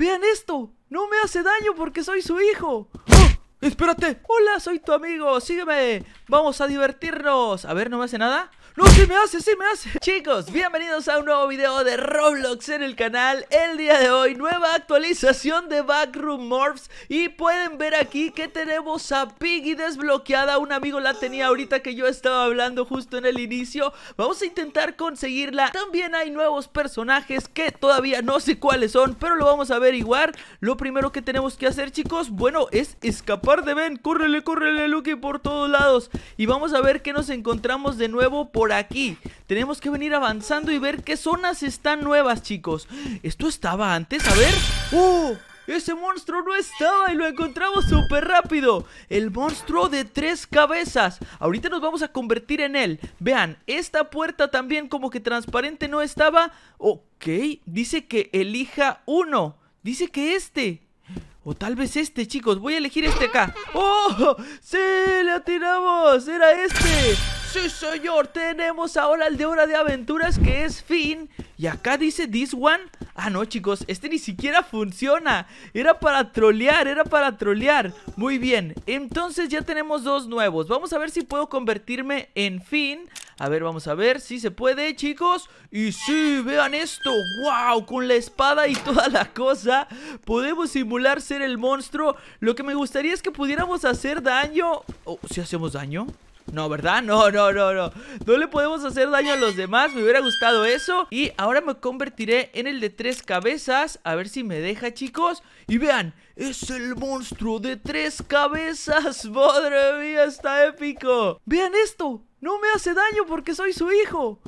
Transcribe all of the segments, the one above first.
¡Vean esto! ¡No me hace daño porque soy su hijo! ¡Oh! ¡Espérate! ¡Hola, soy tu amigo! ¡Sígueme! ¡Vamos a divertirnos! A ver, ¿no me hace nada? No, sí me hace, sí me hace Chicos, bienvenidos a un nuevo video de Roblox en el canal El día de hoy, nueva actualización de Backroom Morphs Y pueden ver aquí que tenemos a Piggy desbloqueada Un amigo la tenía ahorita que yo estaba hablando justo en el inicio Vamos a intentar conseguirla También hay nuevos personajes que todavía no sé cuáles son Pero lo vamos a averiguar Lo primero que tenemos que hacer, chicos, bueno, es escapar de Ben Córrele, córrele, Lucky, por todos lados Y vamos a ver qué nos encontramos de nuevo por aquí. Tenemos que venir avanzando y ver qué zonas están nuevas, chicos. ¿Esto estaba antes? A ver. ¡Oh! ¡Ese monstruo no estaba y lo encontramos súper rápido! El monstruo de tres cabezas. Ahorita nos vamos a convertir en él. Vean, esta puerta también como que transparente no estaba. Ok, dice que elija uno. Dice que este. O tal vez este, chicos. Voy a elegir este acá. ¡Oh! ¡Sí! ¡Le atinamos! ¡Era este! Sí señor, tenemos ahora el de Hora de Aventuras que es Finn Y acá dice this one Ah no chicos, este ni siquiera funciona Era para trolear, era para trolear Muy bien, entonces ya tenemos dos nuevos Vamos a ver si puedo convertirme en Finn a ver, vamos a ver si se puede, chicos Y sí, vean esto ¡Wow! Con la espada y toda la cosa Podemos simular ser el monstruo Lo que me gustaría es que pudiéramos hacer daño oh, ¿Si hacemos daño? No, ¿verdad? No, no, no, no No le podemos hacer daño a los demás Me hubiera gustado eso Y ahora me convertiré en el de tres cabezas A ver si me deja, chicos Y vean, es el monstruo de tres cabezas Madre mía, está épico Vean esto, no me hace daño porque soy su hijo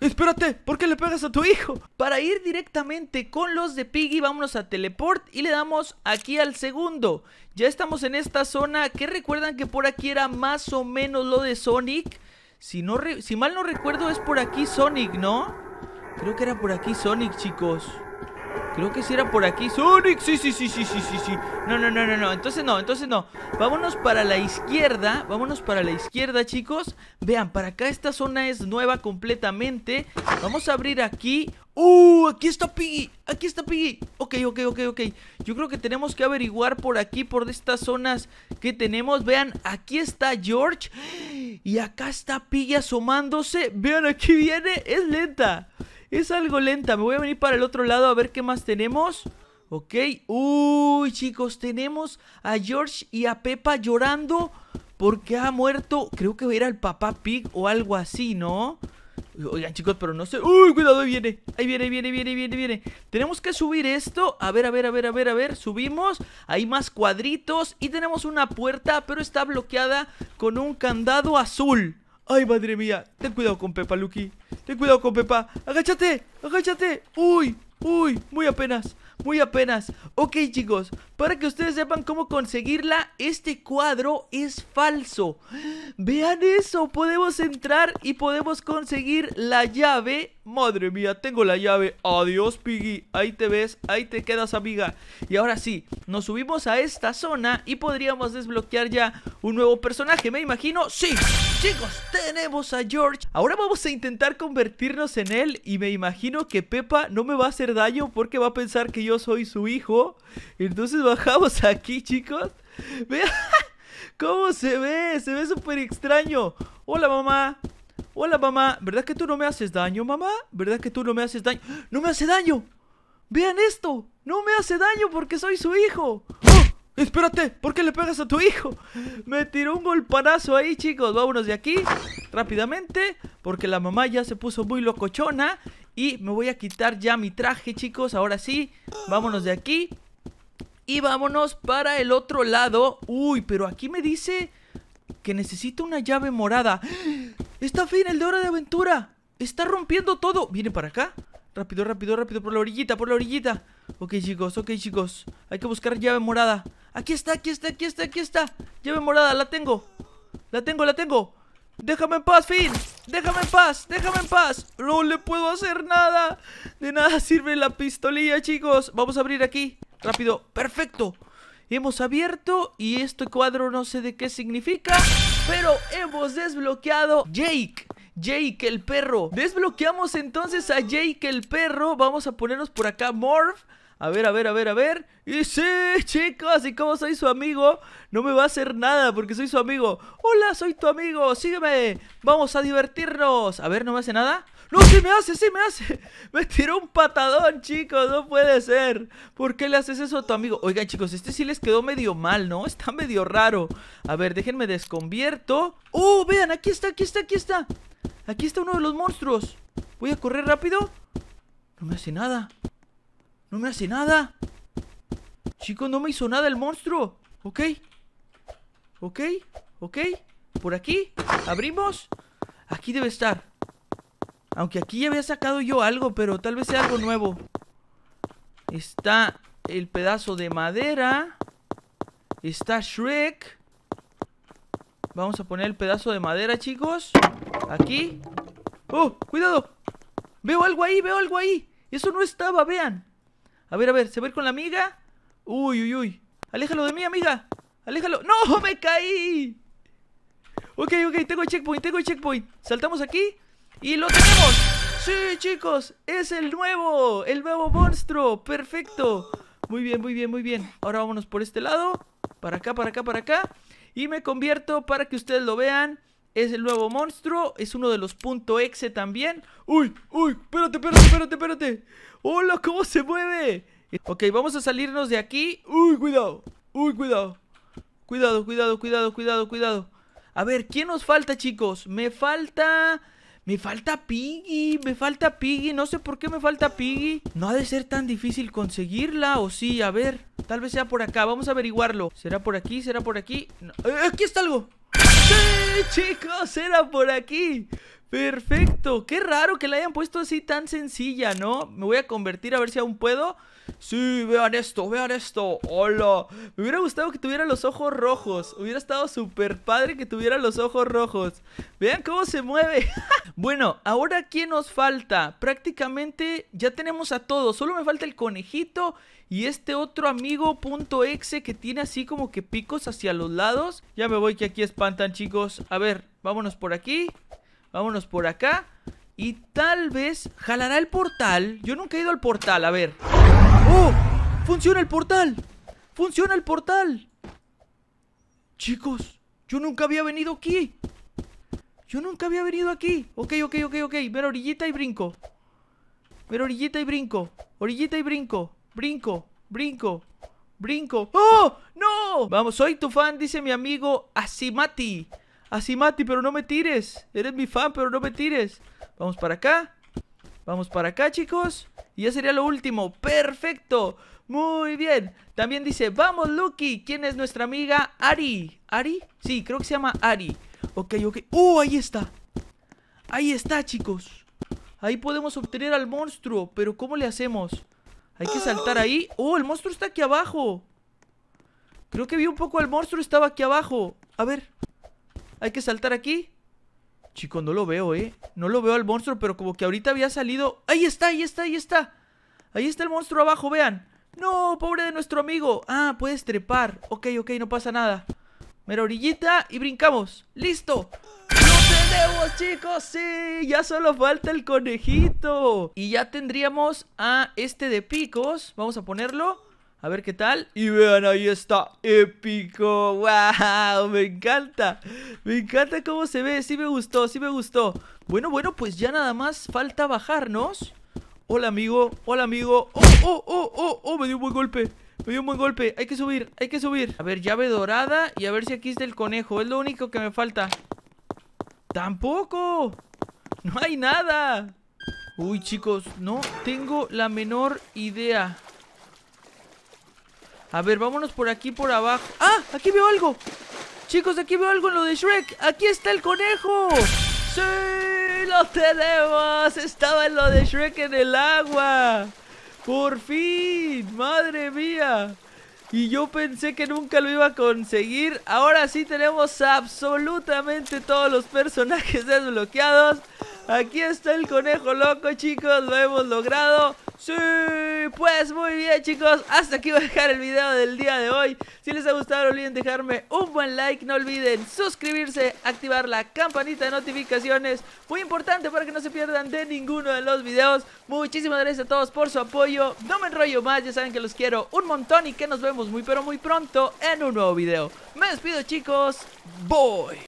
Espérate, ¿por qué le pegas a tu hijo? Para ir directamente con los de Piggy, vámonos a Teleport y le damos aquí al segundo. Ya estamos en esta zona, ¿Qué recuerdan que por aquí era más o menos lo de Sonic. Si, no si mal no recuerdo es por aquí Sonic, ¿no? Creo que era por aquí Sonic, chicos. Creo que si era por aquí. Sonic, sí, sí, sí, sí, sí, sí, sí. No, no, no, no, no. Entonces no, entonces no. Vámonos para la izquierda. Vámonos para la izquierda, chicos. Vean, para acá esta zona es nueva completamente. Vamos a abrir aquí. ¡Uh! Aquí está Piggy. Aquí está Piggy. Ok, ok, ok, ok. Yo creo que tenemos que averiguar por aquí, por estas zonas que tenemos. Vean, aquí está George. Y acá está Piggy asomándose. Vean, aquí viene. Es lenta. Es algo lenta, me voy a venir para el otro lado a ver qué más tenemos. Ok, uy chicos, tenemos a George y a Pepa llorando porque ha muerto, creo que era el papá Pig o algo así, ¿no? Oigan chicos, pero no sé, uy, cuidado, viene, ahí viene, viene, viene, viene, viene Tenemos que subir esto, a ver, a ver, a ver, a ver, a ver, subimos Hay más cuadritos y tenemos una puerta, pero está bloqueada con un candado azul ¡Ay, madre mía! Ten cuidado con Pepa, Lucky. Ten cuidado con Pepa. ¡Agáchate! ¡Agáchate! ¡Uy! ¡Uy! Muy apenas. Muy apenas. Ok, chicos. Para que ustedes sepan cómo conseguirla, este cuadro es falso. Vean eso. Podemos entrar y podemos conseguir la llave Madre mía, tengo la llave. Adiós, Piggy. Ahí te ves, ahí te quedas, amiga. Y ahora sí, nos subimos a esta zona y podríamos desbloquear ya un nuevo personaje, me imagino. ¡Sí! Chicos, tenemos a George. Ahora vamos a intentar convertirnos en él y me imagino que Pepa no me va a hacer daño porque va a pensar que yo soy su hijo. Entonces bajamos aquí, chicos. Vean cómo se ve, se ve súper extraño. Hola, mamá. Hola mamá, ¿verdad que tú no me haces daño, mamá? ¿Verdad que tú no me haces daño? ¡No me hace daño! ¡Vean esto! ¡No me hace daño porque soy su hijo! ¡Oh! ¡Espérate! ¿Por qué le pegas a tu hijo? Me tiró un golpanazo ahí, chicos. Vámonos de aquí rápidamente porque la mamá ya se puso muy locochona y me voy a quitar ya mi traje, chicos. Ahora sí, vámonos de aquí y vámonos para el otro lado. Uy, pero aquí me dice que necesito una llave morada. ¡Está fin el de hora de aventura! ¡Está rompiendo todo! Viene para acá. Rápido, rápido, rápido, por la orillita, por la orillita. Ok, chicos, ok, chicos. Hay que buscar llave morada. Aquí está, aquí está, aquí está, aquí está. Llave morada, la tengo. La tengo, la tengo. Déjame en paz, Finn. Déjame en paz, déjame en paz. No le puedo hacer nada. De nada sirve la pistolilla, chicos. Vamos a abrir aquí. Rápido. Perfecto. Hemos abierto y este cuadro no sé de qué significa, pero hemos desbloqueado Jake. Jake el perro. Desbloqueamos entonces a Jake el perro. Vamos a ponernos por acá Morph. A ver, a ver, a ver, a ver. Y sí, chicos, y como soy su amigo, no me va a hacer nada porque soy su amigo. Hola, soy tu amigo, sígueme. Vamos a divertirnos. A ver, ¿no me hace nada? No, sí me hace, sí me hace. Me tiró un patadón, chicos. No puede ser. ¿Por qué le haces eso a tu amigo? Oigan, chicos, este sí les quedó medio mal, ¿no? Está medio raro. A ver, déjenme desconvierto. ¡Oh, vean! Aquí está, aquí está, aquí está. Aquí está uno de los monstruos. Voy a correr rápido. No me hace nada. No me hace nada. Chicos, no me hizo nada el monstruo. Ok. Ok. Ok. Por aquí. Abrimos. Aquí debe estar. Aunque aquí ya había sacado yo algo, pero tal vez sea algo nuevo. Está el pedazo de madera. Está Shrek. Vamos a poner el pedazo de madera, chicos. Aquí. ¡Oh! ¡Cuidado! Veo algo ahí, veo algo ahí. Eso no estaba, vean. A ver, a ver, se ve con la amiga. Uy, uy, uy. Aléjalo de mí, amiga. Aléjalo. ¡No! ¡Me caí! Ok, ok, tengo checkpoint, tengo checkpoint. Saltamos aquí. ¡Y lo tenemos! ¡Sí, chicos! ¡Es el nuevo! ¡El nuevo monstruo! ¡Perfecto! Muy bien, muy bien, muy bien Ahora vámonos por este lado Para acá, para acá, para acá Y me convierto para que ustedes lo vean Es el nuevo monstruo Es uno de los punto .exe también ¡Uy! ¡Uy! ¡Espérate, espérate, espérate, espérate! ¡Hola! ¿Cómo se mueve? Ok, vamos a salirnos de aquí ¡Uy! ¡Cuidado! ¡Uy! ¡Cuidado! Cuidado, cuidado, cuidado, cuidado, cuidado A ver, ¿quién nos falta, chicos? Me falta... Me falta Piggy, me falta Piggy, no sé por qué me falta Piggy. No ha de ser tan difícil conseguirla, o sí, a ver. Tal vez sea por acá, vamos a averiguarlo. ¿Será por aquí? ¿Será por aquí? Eh, aquí está algo. Sí, chicos, ¡Será por aquí. Perfecto, qué raro que la hayan puesto así tan sencilla, ¿no? Me voy a convertir a ver si aún puedo Sí, vean esto, vean esto Hola, me hubiera gustado que tuviera los ojos rojos Hubiera estado súper padre que tuviera los ojos rojos Vean cómo se mueve Bueno, ahora ¿quién nos falta? Prácticamente ya tenemos a todos Solo me falta el conejito y este otro amigo .exe que tiene así como que picos hacia los lados Ya me voy que aquí espantan chicos A ver, vámonos por aquí Vámonos por acá. Y tal vez jalará el portal. Yo nunca he ido al portal, a ver. ¡Oh! ¡Funciona el portal! ¡Funciona el portal! Chicos, yo nunca había venido aquí. Yo nunca había venido aquí. Ok, ok, ok, ok. Ver orillita y brinco. Ver orillita y brinco. Orillita y brinco. Brinco, brinco, brinco. ¡Oh! ¡No! Vamos, soy tu fan, dice mi amigo Asimati. Así, Mati, pero no me tires. Eres mi fan, pero no me tires. Vamos para acá. Vamos para acá, chicos. Y ya sería lo último. ¡Perfecto! Muy bien. También dice, vamos, Lucky. ¿Quién es nuestra amiga? Ari. ¿Ari? Sí, creo que se llama Ari. Ok, ok. ¡Uh, ahí está! Ahí está, chicos. Ahí podemos obtener al monstruo. Pero ¿cómo le hacemos? Hay que saltar ahí. ¡Oh, el monstruo está aquí abajo! Creo que vi un poco al monstruo. Estaba aquí abajo. A ver. Hay que saltar aquí. Chico, no lo veo, ¿eh? No lo veo al monstruo, pero como que ahorita había salido... ¡Ahí está, ahí está, ahí está! Ahí está el monstruo abajo, vean. ¡No, pobre de nuestro amigo! Ah, puedes trepar. Ok, ok, no pasa nada. Mira, orillita y brincamos. ¡Listo! ¡Lo tenemos, chicos! ¡Sí! Ya solo falta el conejito. Y ya tendríamos a este de picos. Vamos a ponerlo. A ver qué tal. Y vean, ahí está. Épico. ¡Wow! Me encanta. Me encanta cómo se ve. Sí me gustó, sí me gustó. Bueno, bueno, pues ya nada más falta bajarnos. Hola, amigo. Hola, amigo. ¡Oh, oh, oh, oh! ¡Oh! Me dio un buen golpe. Me dio un buen golpe. Hay que subir, hay que subir. A ver, llave dorada. Y a ver si aquí está el conejo. Es lo único que me falta. ¡Tampoco! ¡No hay nada! Uy, chicos, no tengo la menor idea. A ver, vámonos por aquí, por abajo. ¡Ah! Aquí veo algo. Chicos, aquí veo algo en lo de Shrek. Aquí está el conejo. ¡Sí! ¡Lo tenemos! Estaba en lo de Shrek en el agua. Por fin. Madre mía. Y yo pensé que nunca lo iba a conseguir. Ahora sí tenemos absolutamente todos los personajes desbloqueados. Aquí está el conejo loco, chicos. Lo hemos logrado. ¡Sí! pues muy bien chicos, hasta aquí voy a dejar el video del día de hoy Si les ha gustado no olviden dejarme un buen like No olviden suscribirse, activar la campanita de notificaciones Muy importante para que no se pierdan de ninguno de los videos Muchísimas gracias a todos por su apoyo No me enrollo más, ya saben que los quiero un montón Y que nos vemos muy pero muy pronto en un nuevo video Me despido chicos, voy